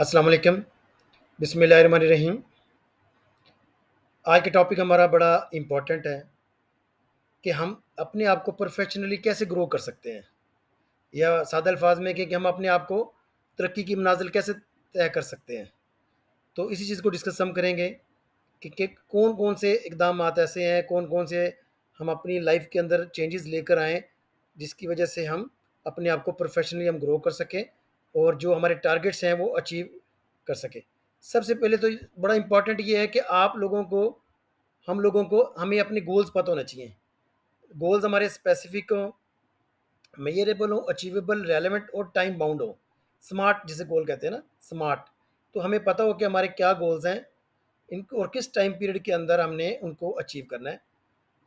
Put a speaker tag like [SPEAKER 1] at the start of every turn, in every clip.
[SPEAKER 1] अस्सलाम बिसमीम आज के टॉपिक हमारा बड़ा इम्पॉर्टेंट है कि हम अपने आप को प्रोफेशनली कैसे ग्रो कर सकते हैं या सादा अल्फाज में कि, कि हम अपने आप को तरक्की की मनाजिल कैसे तय कर सकते हैं तो इसी चीज़ को डिस्कस हम करेंगे कि, कि कौन कौन से इकदाम ऐसे हैं कौन कौन से हम अपनी लाइफ के अंदर चेंजेस लेकर आएँ जिसकी वजह से हम अपने आप को प्रोफेशनली हम ग्रो कर सकें और जो हमारे टारगेट्स हैं वो अचीव कर सके सबसे पहले तो बड़ा इम्पॉर्टेंट ये है कि आप लोगों को हम लोगों को हमें अपने गोल्स पता होना चाहिए गोल्स हमारे स्पेसिफिक हों मेयरेबल हों अचीवेबल रेलिवेंट और टाइम बाउंड हों स्मार्ट जिसे गोल कहते हैं ना स्मार्ट तो हमें पता हो कि हमारे क्या गोल्स हैं इनको और किस टाइम पीरियड के अंदर हमने उनको अचीव करना है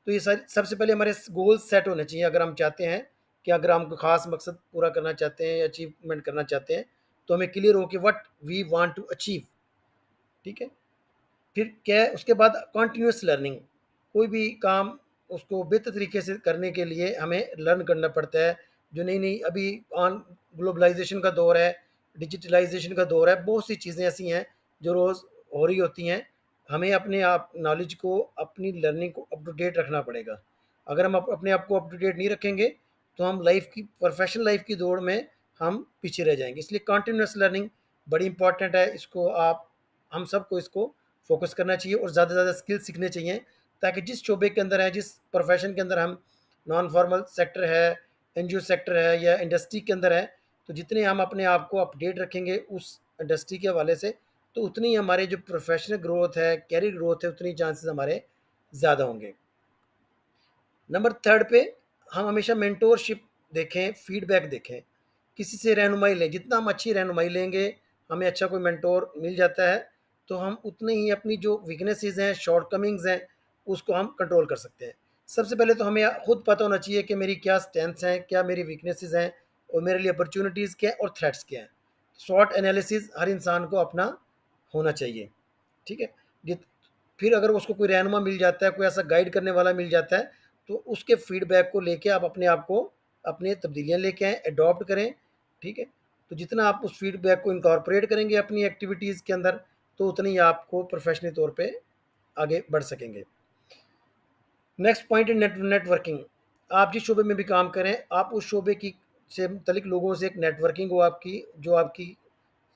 [SPEAKER 1] तो ये सारी सबसे पहले हमारे गोल्स सेट होने चाहिए अगर हम चाहते हैं कि अगर हम कोई ख़ास मकसद पूरा करना चाहते हैं अचीवमेंट करना चाहते हैं तो हमें क्लियर हो कि what we want to achieve ठीक है फिर क्या है उसके बाद कॉन्टीन्यूस लर्निंग कोई भी काम उसको बेहतर तरीके से करने के लिए हमें लर्न करना पड़ता है जो नई नई अभी ऑन ग्लोबलाइजेशन का दौर है डिजिटलाइजेशन का दौर है बहुत सी चीज़ें ऐसी हैं जो रोज़ हो रही होती हैं हमें अपने आप नॉलेज को अपनी लर्निंग को अपटूडेट रखना पड़ेगा अगर हम अपने आप को अपटूडेट नहीं रखेंगे तो हम लाइफ की प्रोफेशनल लाइफ की दौड़ में हम पीछे रह जाएंगे इसलिए कॉन्टीन्यूस लर्निंग बड़ी इंपॉर्टेंट है इसको आप हम सबको इसको फोकस करना चाहिए और ज़्यादा से ज़्यादा स्किल सीखने चाहिए ताकि जिस शोबे के अंदर है जिस प्रोफेशन के अंदर हम नॉन फॉर्मल सेक्टर है एन सेक्टर है या इंडस्ट्री के अंदर है तो जितने हम अपने आप को अपडेट रखेंगे उस इंडस्ट्री के हवाले से तो उतनी हमारे जो प्रोफेशनल ग्रोथ है कैरियर ग्रोथ है उतनी चांसेस हमारे ज़्यादा होंगे नंबर थर्ड पे हम हमेशा मेंटोरशिप देखें फीडबैक देखें किसी से रहनुमाई लें जितना हम अच्छी रहनुमाई लेंगे हमें अच्छा कोई मेंटोर मिल जाता है तो हम उतने ही अपनी जो वीकनेसेस हैं शॉर्ट कमिंग्स हैं उसको हम कंट्रोल कर सकते हैं सबसे पहले तो हमें खुद पता होना चाहिए कि मेरी क्या स्ट्रेंथ्स हैं क्या मेरी वीकनेसेस हैं और मेरे लिए अपॉर्चुनिटीज़ क्या हैं और थ्रेट्स क्या हैं शॉर्ट एनालिसिस हर इंसान को अपना होना चाहिए ठीक है फिर अगर उसको कोई रहनुमा मिल जाता है कोई ऐसा गाइड करने वाला मिल जाता है तो उसके फीडबैक को लेके आप अपने आप को अपने तब्दीलियाँ लेके आएँ अडोप्ट करें ठीक है तो जितना आप उस फीडबैक को इनकॉर्पोरेट करेंगे अपनी एक्टिविटीज़ के अंदर तो उतना ही आपको प्रोफेशनल तौर पे आगे बढ़ सकेंगे नेक्स्ट पॉइंट नेट नेटवर्किंग आप जिस शोबे में भी काम करें आप उस शोबे की से मुतलिक लोगों से एक नेटवर्किंग हो आपकी जो आपकी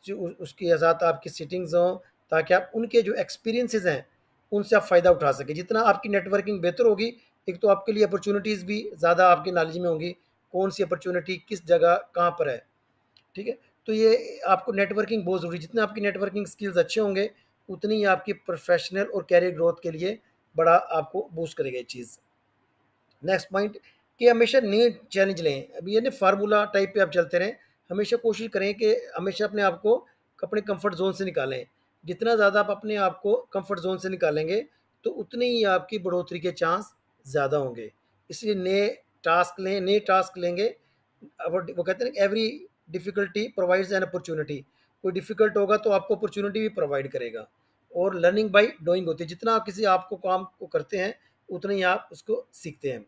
[SPEAKER 1] जो उसकी आज़ाद आपकी सीटिंग्स हों ताकि आप उनके जो एक्सपीरियंसेस हैं उनसे आप फ़ायदा उठा सकें जितना आपकी नेटवर्किंग बेहतर होगी एक तो आपके लिए अपॉर्चुनिटीज़ भी ज़्यादा आपके नॉलेज में होंगी कौन सी अपॉर्चुनिटी किस जगह कहाँ पर है ठीक है तो ये आपको नेटवर्किंग बहुत ज़रूरी जितने आपकी नेटवर्किंग स्किल्स अच्छे होंगे उतनी ही आपकी प्रोफेशनल और कैरियर ग्रोथ के लिए बड़ा आपको बूस्ट करेगा ये चीज़ नेक्स्ट पॉइंट कि हमेशा नए चैलेंज लें अभी यानी फार्मूला टाइप पे आप चलते रहें हमेशा कोशिश करें कि हमेशा अपने आप को अपने कंफर्ट जोन से निकालें जितना ज़्यादा आप अपने आप को कंफर्ट जोन से निकालेंगे तो उतनी ही आपकी बढ़ोतरी के चांस ज़्यादा होंगे इसलिए नए टास्क लें नए टास्क लेंगे अब वो कहते हैं every difficulty provides an opportunity कोई डिफ़िकल्ट होगा तो आपको अपॉर्चुनिटी भी प्रोवाइड करेगा और लर्निंग बाई डोइंग होती है जितना आप किसी आपको काम को करते हैं उतना ही आप उसको सीखते हैं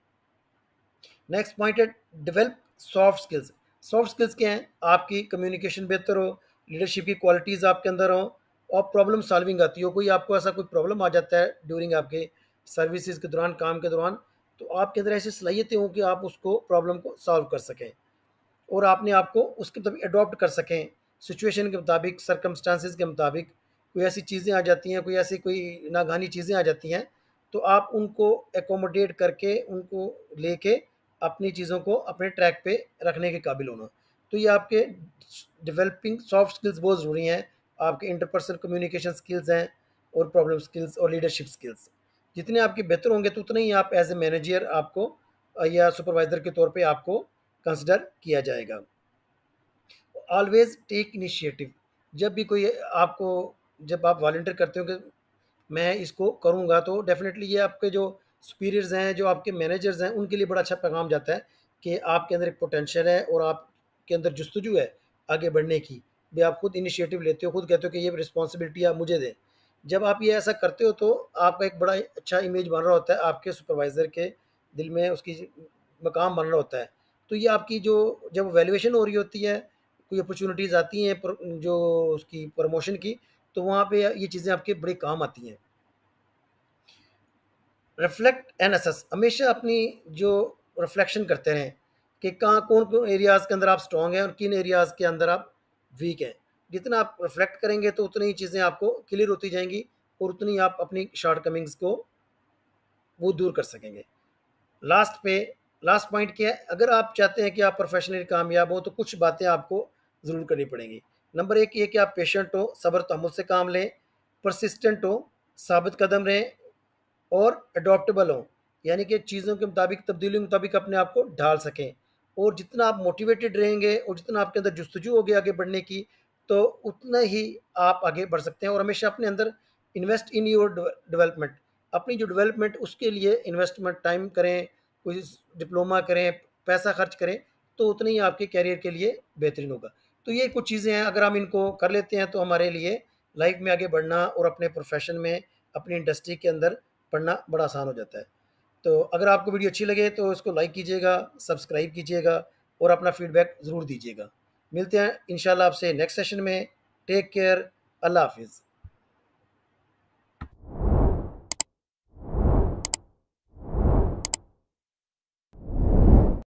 [SPEAKER 1] नेक्स्ट पॉइंट है develop soft skills soft skills क्या हैं आपकी कम्युनिकेशन बेहतर हो लीडरशिप की क्वालिटीज़ आपके अंदर हो और प्रॉब्लम सॉल्विंग आती हो कोई आपको ऐसा कोई प्रॉब्लम आ जाता है ड्यूरिंग आपके सर्विसेज के दौरान काम के दौरान तो आपके अंदर ऐसी सलाहियतें हों कि आप उसको प्रॉब्लम को सॉल्व कर सकें और आपने आपको उसके मुताबिक अडोप्ट कर सकें सिचुएशन के मुताबिक सरकमस्टांसिस के मुताबिक कोई ऐसी चीज़ें आ जाती हैं कोई ऐसी कोई नागहानी चीज़ें आ जाती हैं तो आप उनको एकोमोडेट करके उनको लेके अपनी चीज़ों को अपने ट्रैक पे रखने के काबिल होना तो ये आपके डेवलपिंग सॉफ्ट स्किल्स बहुत ज़रूरी हैं आपके इंटरपर्सनल कम्युनिकेशन स्किल्स हैं और प्रॉब्लम स्किल्स और लीडरशिप स्किल्स जितने आपके बेहतर होंगे तो उतने ही आप एज ए मैनेजर आपको या सुपरवाइज़र के तौर पे आपको कंसिडर किया जाएगा ऑलवेज़ टेक इनिशिएटिव जब भी कोई आपको जब आप वॉल्टियर करते हो कि मैं इसको करूँगा तो डेफिनेटली ये आपके जो सुपीरियर्स हैं जो आपके मैनेजर्स हैं उनके लिए बड़ा अच्छा पैगाम जाता है कि आपके अंदर एक पोटेंशियल है और आपके अंदर जस्तजू है आगे बढ़ने की भी आप खुद इनिशिएटिव लेते हो खुद कहते हो कि ये रिस्पॉन्सिबिलिटी आप मुझे दें जब आप ये ऐसा करते हो तो आपका एक बड़ा अच्छा इमेज बन रहा होता है आपके सुपरवाइज़र के दिल में उसकी मकाम बन रहा होता है तो ये आपकी जो जब वैल्यूएशन हो रही होती है कोई अपॉर्चुनिटीज़ आती हैं जो उसकी प्रमोशन की तो वहाँ पे ये चीज़ें आपके बड़े काम आती हैं रिफ्लेक्ट एन एस एस हमेशा अपनी जो रिफ्लेक्शन करते रहें कि कहाँ कौन कौन एरियाज़ के अंदर आप स्ट्रॉन्ग हैं और किन एरियाज़ के अंदर आप वीक हैं जितना आप रिफ्लेक्ट करेंगे तो उतनी ही चीज़ें आपको क्लियर होती जाएंगी और उतनी आप अपनी शॉर्ट कमिंग्स को वो दूर कर सकेंगे लास्ट पे लास्ट पॉइंट क्या है अगर आप चाहते हैं कि आप प्रोफेशनली कामयाब हो तो कुछ बातें आपको ज़रूर करनी पड़ेंगी नंबर एक ये कि आप पेशेंट हो सब्र तहमुल तो से काम लें परसिस्टेंट हो साबित कदम रहें और अडोप्टेबल हों यानी कि चीज़ों के मुताबिक तब्दीलियों के मुताबिक अपने आप को ढाल सकें और जितना आप मोटिवेटेड रहेंगे और जितना आपके अंदर जस्तजू होगी आगे बढ़ने की तो उतना ही आप आगे बढ़ सकते हैं और हमेशा अपने अंदर इन्वेस्ट इन योर डेवलपमेंट अपनी जो डेवलपमेंट उसके लिए इन्वेस्टमेंट टाइम करें कोई डिप्लोमा करें पैसा खर्च करें तो उतना ही आपके कैरियर के लिए बेहतरीन होगा तो ये कुछ चीज़ें हैं अगर हम इनको कर लेते हैं तो हमारे लिए लाइफ में आगे बढ़ना और अपने प्रोफेशन में अपनी इंडस्ट्री के अंदर पढ़ना बड़ा आसान हो जाता है तो अगर आपको वीडियो अच्छी लगे तो इसको लाइक कीजिएगा सब्सक्राइब कीजिएगा और अपना फीडबैक ज़रूर दीजिएगा मिलते हैं इन आपसे नेक्स्ट सेशन में टेक केयर अल्लाह हाफिज़